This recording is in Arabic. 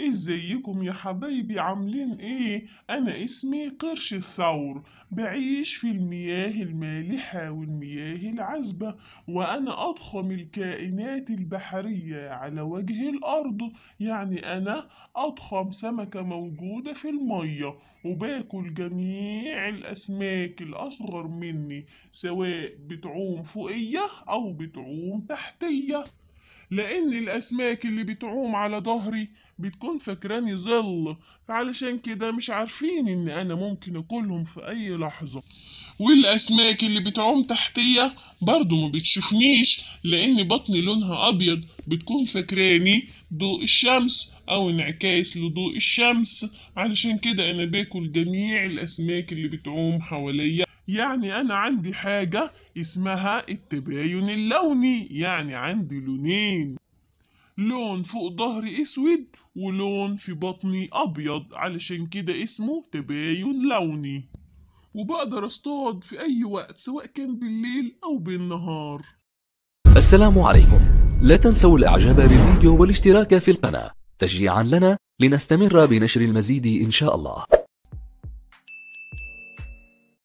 ازيكم يا حبايبي عاملين ايه انا اسمي قرش الثور بعيش في المياه المالحة والمياه العذبة وانا اضخم الكائنات البحرية على وجه الارض يعني انا اضخم سمكة موجودة في المية وباكل جميع الاسماك الاصغر مني سواء بتعوم فوقية او بتعوم تحتية لأن الأسماك اللي بتعوم على ظهري بتكون فاكراني ظل فعلشان كده مش عارفين إن أنا ممكن أكلهم في أي لحظة والأسماك اللي بتعوم تحتية برضو ما بتشوفنيش لأن بطني لونها أبيض بتكون فاكراني ضوء الشمس أو انعكاس لضوء الشمس علشان كده أنا باكل جميع الأسماك اللي بتعوم حواليا يعني أنا عندي حاجة اسمها التباين اللوني يعني عندي لونين لون فوق ظهري اسود ولون في بطني ابيض علشان كده اسمه تباين لوني وبقدر اصطاد في اي وقت سواء كان بالليل او بالنهار السلام عليكم لا تنسوا الاعجاب بالفيديو والاشتراك في القناة تشجيعا لنا لنستمر بنشر المزيد ان شاء الله